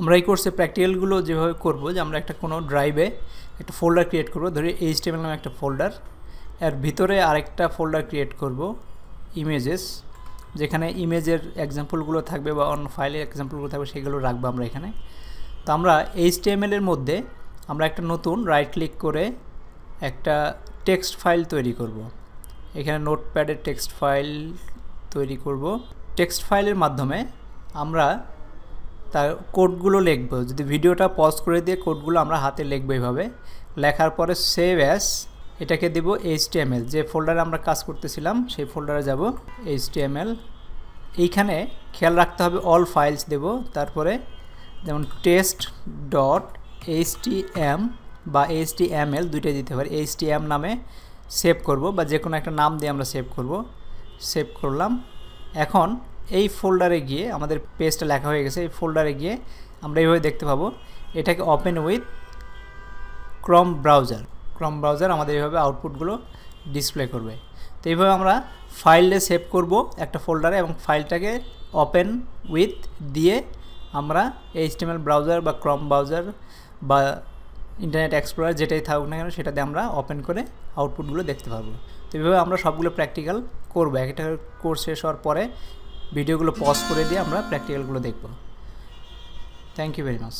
আমরা এই কোর্সে প্র্যাকটিক্যালগুলো যেভাবে করব যে আমরা একটা কোনো ড্রাইভে একটা ফোল্ডার ক্রিয়েট করব ধরি এইচ টেবিল নামে একটা ফোল্ডার এর ভিতরে আরেকটা ফোল্ডার ক্রিয়েট করব ইমেজেস যেখানে ইমেজের এক্সাম্পলগুলো থাকবে বা অন্য ফাইলের এক্সাম্পলগুলো থাকবে সেগুলো রাখবো আমরা এখানে তো আমরা এইচটিএমএল এর মধ্যে আমরা একটা নতুন রাইট ক্লিক করে একটা টেক্সট ফাইল তৈরি করব। এখানে নোটপ্যাডের টেক্সট ফাইল তৈরি করব টেক্সট ফাইলের মাধ্যমে আমরা তার কোডগুলো লিখবো যদি ভিডিওটা পজ করে দিয়ে কোডগুলো আমরা হাতে লিখবো এইভাবে লেখার পরে সেভ অ্যাস এটাকে দেব এইচটিএমএল যে ফোল্ডারে আমরা কাজ করতেছিলাম সেই ফোল্ডারে যাব এইচটিএমএল এইখানে খেয়াল রাখতে হবে অল ফাইলস দেব তারপরে যেমন টেস্ট ডট এম বা এল দুইটাই দিতে পারি এম নামে সেভ করব বা যে কোনো একটা নাম দিয়ে আমরা সেভ করব সেভ করলাম এখন এই ফোল্ডারে গিয়ে আমাদের পেজটা লেখা হয়ে গেছে এই ফোল্ডারে গিয়ে আমরা এইভাবে দেখতে পাবো এটাকে open with Chrome browser Chrome browser আমাদের এইভাবে আউটপুটগুলো ডিসপ্লে করবে তো এইভাবে আমরা ফাইলে সেভ করব একটা ফোল্ডারে এবং ফাইলটাকে ওপেন উইথ দিয়ে আমরা এইচটিএমএল ব্রাউজার বা ক্রম ব্রাউজার বা ইন্টারনেট এক্সপ্লোরার যেটাই থাকুক না কেন সেটাতে আমরা ওপেন করে আউটপুটগুলো দেখতে পারবো তো এইভাবে আমরা সবগুলো প্র্যাকটিক্যাল করবো একটা কোর্স শেষ হওয়ার পরে ভিডিওগুলো পজ করে দিয়ে আমরা প্র্যাকটিক্যালগুলো দেখব থ্যাংক ইউ ভেরি মাচ